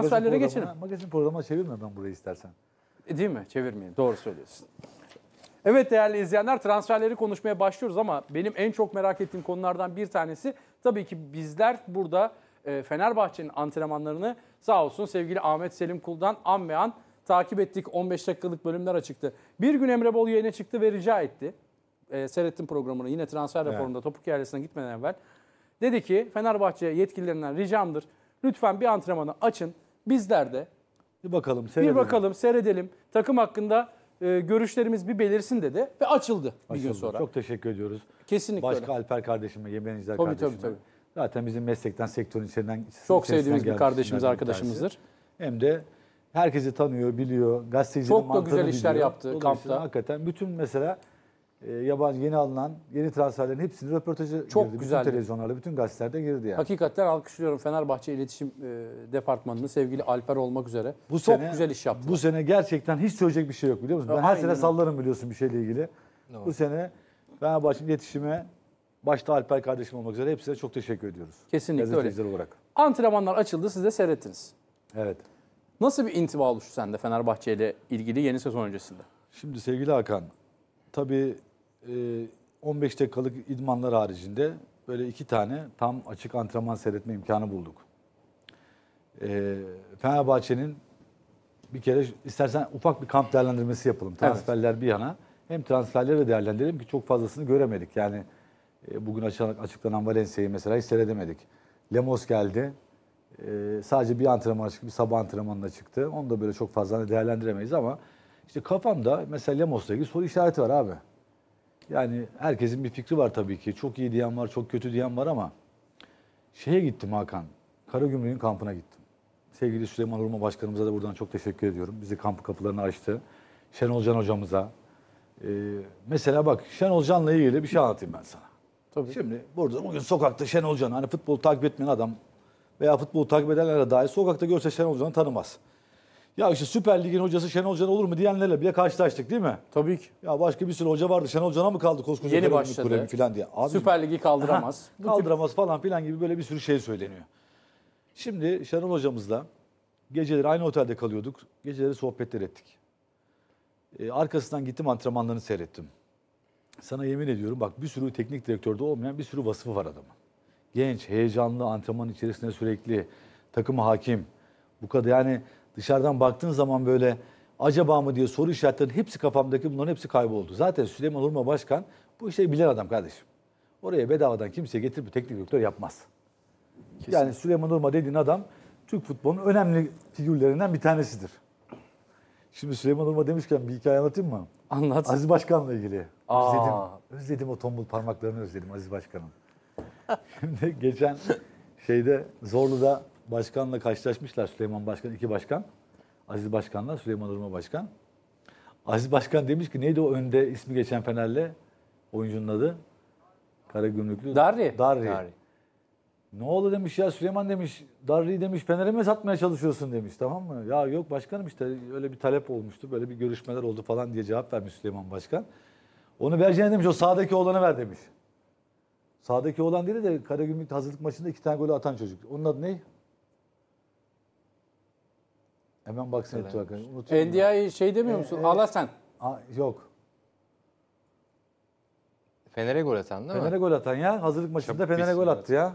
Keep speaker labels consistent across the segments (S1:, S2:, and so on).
S1: Transferlere geçelim.
S2: Magazin programa çevirme ben burayı istersen. E, değil mi? çevirmeyin Doğru söylüyorsun.
S1: Evet değerli izleyenler transferleri konuşmaya başlıyoruz ama benim en çok merak ettiğim konulardan bir tanesi tabii ki bizler burada e, Fenerbahçe'nin antrenmanlarını sağ olsun sevgili Ahmet Selim Kul'dan an ve an takip ettik. 15 dakikalık bölümler açıktı. Bir gün Emre Bol yayına çıktı ve rica etti. E, seyrettim programını yine transfer raporunda evet. topuk yerlisine gitmeden evvel. Dedi ki Fenerbahçe yetkililerinden ricamdır lütfen bir antrenmanı açın Bizler de bir bakalım, seyredelim. bir bakalım, seyredelim. Takım hakkında e, görüşlerimiz
S2: bir belirsin dedi ve açıldı, bir gün sonra. Çok teşekkür ediyoruz. Kesinlikle Başka öyle. Alper kardeşime, Yemen İzler Tabii, tabii, kardeşime. tabii. Zaten bizim meslekten, sektörün içinden Çok sevdiğimiz bir kardeşimiz, arkadaşımızdır. Hem de herkesi tanıyor, biliyor. Gazetecinin Çok da güzel işler biliyor. yaptı kampta. Hakikaten bütün mesela e, yabancı yeni alınan yeni transferlerin hepsini röportajı Çok girdi. Güzel. Bütün televizyonlarda, bütün gazetelerde girdi yani.
S1: Hakikaten alkışlıyorum
S2: Fenerbahçe İletişim e, Departmanı'nı sevgili Alper olmak üzere. Bu Çok sene, güzel iş yaptı. Bu sene gerçekten hiç söyleyecek bir şey yok biliyor musun? Ben Aynen. her sene sallarım biliyorsun bir şeyle ilgili. Doğru. Bu sene Fenerbahçe İletişim'e başta Alper kardeşim olmak üzere hepsine çok teşekkür ediyoruz. Kesinlikle öyle. olarak. Antrenmanlar açıldı siz de seyrettiniz. Evet. Nasıl bir intiba oluştu sende Fenerbahçe ile ilgili yeni sezon öncesinde? Şimdi sevgili Hakan, tabii 15 ee, dakikalık idmanlar haricinde böyle iki tane tam açık antrenman seyretme imkanı bulduk. Ee, Fenerbahçe'nin bir kere istersen ufak bir kamp değerlendirmesi yapalım. Transferler evet. bir yana. Hem transferleri de değerlendirelim ki çok fazlasını göremedik. Yani e, bugün açıklanan Valencia'yı mesela hiç seyredemedik. Lemos geldi. Ee, sadece bir antrenman çıktı, bir sabah antrenmanına çıktı. Onu da böyle çok fazla hani değerlendiremeyiz ama işte kafamda mesela Lemos'la ilgili soru işareti var abi. Yani herkesin bir fikri var tabii ki. Çok iyi diyen var, çok kötü diyen var ama şeye gittim Hakan. Karagümrük'ün kampına gittim. Sevgili Süleyman Urma Başkanımıza da buradan çok teşekkür ediyorum. Bizi kampı kapılarını açtı. Şenol Can hocamıza. Ee, mesela bak Şenol Can'la ilgili bir şey anlatayım ben sana. Tabii. Şimdi burada bugün sokakta Şenol Can hani futbol takip etmeyen adam veya futbol takip edenlere dair sokakta görse Şenol Can'ı tanımaz. Ya işte Süper Lig'in hocası Şenol Can olur mu diyenlerle bile karşılaştık değil mi? Tabii ki. Ya başka bir sürü hoca vardı. Şenol Can'a mı kaldı koskoca Yeni başladı. falan diye. Abi, Süper Lig'i kaldıramaz. kaldıramaz falan filan gibi böyle bir sürü şey söyleniyor. Şimdi Şenol hocamızla geceleri aynı otelde kalıyorduk. Geceleri sohbetler ettik. Ee, arkasından gittim antrenmanlarını seyrettim. Sana yemin ediyorum bak bir sürü teknik direktörde olmayan bir sürü vasıfı var adamın. Genç, heyecanlı, antrenman içerisinde sürekli, takıma hakim. Bu kadar yani dışarıdan baktığın zaman böyle acaba mı diye soru işaretlerinin hepsi kafamdaki bunların hepsi kayboldu. Zaten Süleyman Urma Başkan bu işleri bilen adam kardeşim. Oraya bedavadan kimse getirip teknik direktör yapmaz. Kesin. Yani Süleyman Urma dediğin adam Türk futbolunun önemli figürlerinden bir tanesidir. Şimdi Süleyman Urma demişken bir hikaye anlatayım mı? Anlat. Aziz Başkan'la ilgili. Aa. Özledim, özledim o tombul parmaklarını özledim Aziz Başkan'ın. Şimdi geçen şeyde Zorlu'da başkanla karşılaşmışlar Süleyman Başkan, iki başkan. Aziz Başkan'la Süleyman Urma Başkan. Aziz Başkan demiş ki neydi o önde ismi geçen Fener'le oyuncunun adı? Karagümrüklü. Darri. Darri. Darri. Ne oldu demiş ya Süleyman demiş Darri demiş Fener'e mi satmaya çalışıyorsun demiş tamam mı? Ya yok başkanım işte öyle bir talep olmuştu böyle bir görüşmeler oldu falan diye cevap vermiş Süleyman Başkan. Onu vereceğine demiş o sağdaki oğlanı ver demiş. Sağdaki oğlan değil de Karagümrük hazırlık maçında iki tane golü atan çocuk. Onun adı ne? Hemen baksana Tuğ Hakan. Unutuyorum şey demiyor e, musun? E, e. Alasan. Ha, yok. Fener'e gol atan değil Fener'e mi? gol atan ya. Hazırlık maçında Fener'e gol attı ya.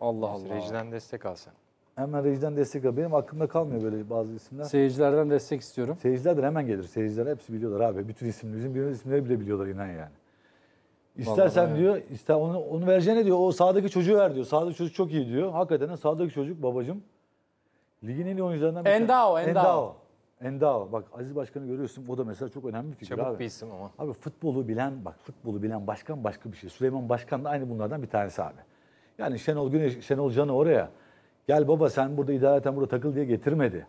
S2: Allah Allah. Rejiden destek alsan. Hemen rejiden destek al. Benim aklımda kalmıyor böyle bazı isimler. Seyircilerden destek istiyorum. Seyircilerden hemen gelir. Seyirciler hepsi biliyorlar abi. Bütün isimlerimizin, bizim birbirimiz isimleri bile biliyorlar inan yani. İstersen diyor, ister onu, onu vereceğine diyor. O sağdaki çocuğu ver diyor. Sağdaki çocuk çok iyi diyor. Hakikaten de sağdaki çocuk babacım Ligin en iyi oyuncularından bir Endao, Endao. Endao. Endao. Bak Aziz Başkan'ı görüyorsun. O da mesela çok önemli bir figür Çabuk abi. bir isim ama. Abi futbolu bilen, bak futbolu bilen başkan başka bir şey. Süleyman Başkan da aynı bunlardan bir tanesi abi. Yani Şenol Güneş, Şenol Can'ı oraya gel baba sen burada idareten burada takıl diye getirmedi.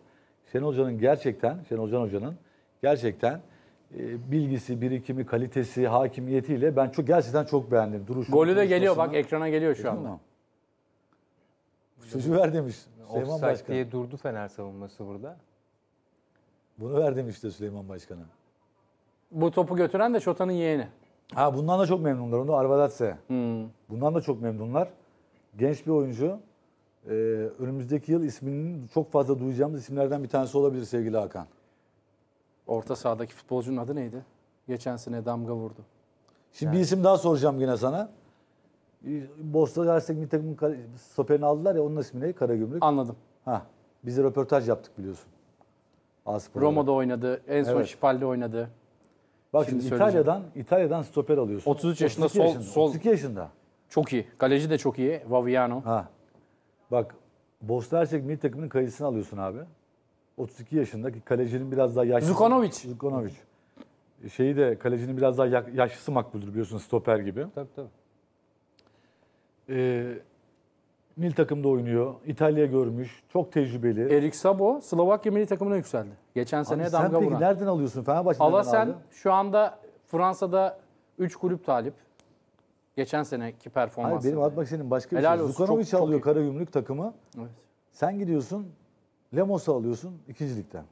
S2: Şenol Can'ın gerçekten, Şenol Can Hoca'nın gerçekten e, bilgisi, birikimi, kalitesi, hakimiyetiyle ben çok gerçekten çok beğendim. Duruşu, Golü de geliyor bak ekrana
S1: geliyor şu anda.
S2: Sözü ver demiş. Süleyman Başkan. diye durdu Fener savunması burada. Bunu verdim işte Süleyman Başkan'a. Bu topu götüren de Şota'nın yeğeni. Ha bundan da çok memnunlar. Onu Arvadatse. Hmm. Bundan da çok memnunlar. Genç bir oyuncu. Ee, önümüzdeki yıl isminin çok fazla duyacağımız isimlerden bir tanesi olabilir sevgili Hakan. Orta sahadaki futbolcunun adı neydi? Geçen sene damga vurdu. Şimdi bir isim daha soracağım yine sana. Bosna Gazi'deki bir takımın stoperini aldılar ya onun ismi ne? Karagümrük. Anladım. Ha. Biz de röportaj yaptık biliyorsun. Aspor Roma'da oynadı. En son evet. Şipal'de oynadı. Bak şimdi, şimdi İtalya'dan İtalya'dan stoper alıyorsun. 33 yaşında sol yaşında, sol 32 yaşında. Çok iyi. Kaleci de çok iyi. Vaviano. Ha. Bak Bosna Hersek milli takımının kalecisini alıyorsun abi. 32 yaşındaki kalecinin biraz daha yaşlı. Zukanovic. Zukanovic. Şeyi de kalecinin biraz daha yaşlısı makbuldür biliyorsun stoper gibi. Tabii tabii. E, ee, Nil takımda oynuyor. İtalya görmüş. Çok tecrübeli. Erik Sabo Slovakya milli takımına yükseldi. Geçen sene damga vuran. Sen peki nereden alıyorsun? Fenerbahçe'den Alasen aldın. şu
S1: anda Fransa'da 3 kulüp talip. Geçen seneki performansı. Hayır benim atmak
S2: senin başka bir şey. Helal şey. Zukanovic alıyor kara Karagümrük takımı. Evet. Sen gidiyorsun Lemos'u alıyorsun ikincilikten.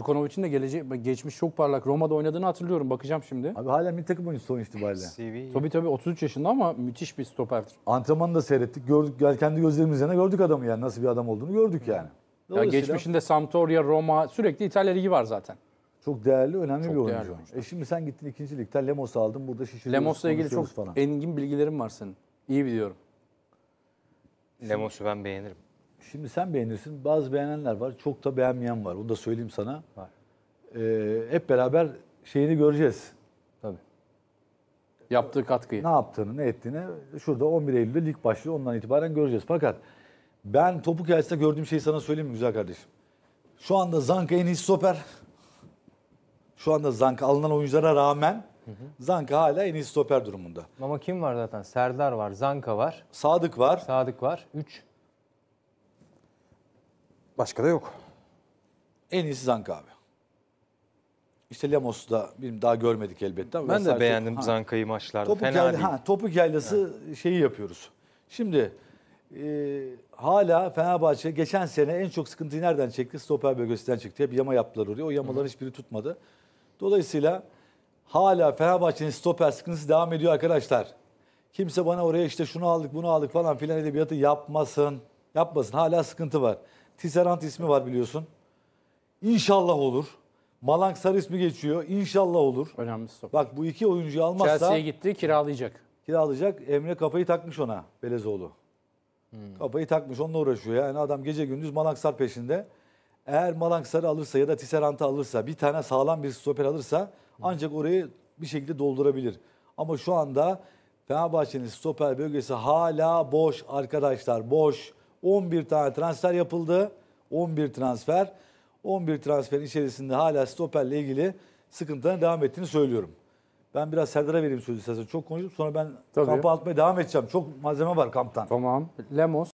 S1: Zukanovic'in de gelece geçmiş çok parlak. Roma'da oynadığını hatırlıyorum. Bakacağım şimdi. Abi hala bir takım oyuncusu sonuç itibariyle. Tabii tabii
S2: 33 yaşında ama müthiş bir stoperdir. Antrenmanını da seyrettik. Gördük, yani kendi gözlerimizle gördük adamı yani. Nasıl bir adam olduğunu gördük yani.
S1: Ya geçmişinde Sampdoria, Roma sürekli İtalya Ligi var zaten.
S2: Çok değerli, önemli çok bir oyuncu. Değerli E şimdi sen gittin ikinci ligden Lemos'u aldın. Burada şişiriyoruz, Lemos'la ilgili çok falan.
S1: engin bilgilerim var senin. İyi biliyorum. Lemos'u ben beğenirim.
S2: Şimdi sen beğenirsin. Bazı beğenenler var. Çok da beğenmeyen var. Onu da söyleyeyim sana. Var. Ee, hep beraber şeyini göreceğiz. Tabii. Yaptığı katkıyı. Ne yaptığını, ne ettiğini. Şurada 11 Eylül'de lig başlıyor. Ondan itibaren göreceğiz. Fakat ben topuk yayısında gördüğüm şeyi sana söyleyeyim mi güzel kardeşim? Şu anda Zanka en iyi stoper. Şu anda Zanka alınan oyunculara rağmen Zanka hala en iyi stoper durumunda. Ama kim var zaten? Serdar var, Zanka var. Sadık var. Sadık var. 3. Başka da yok. En iyisi Zanka abi. İşte Lemos'u da benim daha görmedik elbette ama ben de beğendim ha, Zanka'yı maçlarda. Topuk Fena yayla, değil. Ha, topuk yaylası yani. şeyi yapıyoruz. Şimdi e, hala Fenerbahçe geçen sene en çok sıkıntıyı nereden çekti? Stoper bölgesinden çekti. Hep yama yaptılar oraya. O yamaların Hı. hiçbiri tutmadı. Dolayısıyla hala Fenerbahçe'nin stoper sıkıntısı devam ediyor arkadaşlar. Kimse bana oraya işte şunu aldık bunu aldık falan filan edebiyatı yapmasın. Yapmasın hala sıkıntı var. Tisserand ismi var biliyorsun. İnşallah olur. Malang Sarı ismi geçiyor. İnşallah olur. Önemli stop. Bak bu iki oyuncuyu almazsa Chelsea'ye gitti
S1: kiralayacak.
S2: kiralayacak. Emre kafayı takmış ona Belezoğlu. Hmm. Kafayı takmış onunla uğraşıyor. Yani adam gece gündüz Malang Sarı peşinde. Eğer Malang Sarı alırsa ya da Tisserant'ı alırsa bir tane sağlam bir stoper alırsa hmm. ancak orayı bir şekilde doldurabilir. Ama şu anda Fenerbahçe'nin stoper bölgesi hala boş arkadaşlar boş. 11 tane transfer yapıldı. 11 transfer. 11 transferin içerisinde hala stoperle ilgili sıkıntıların devam ettiğini söylüyorum. Ben biraz Serdar'a vereyim sözü istersen. Çok konuştum. Sonra ben Tabii. kampı atmaya devam edeceğim. Çok malzeme var kamptan. Tamam. Lemos.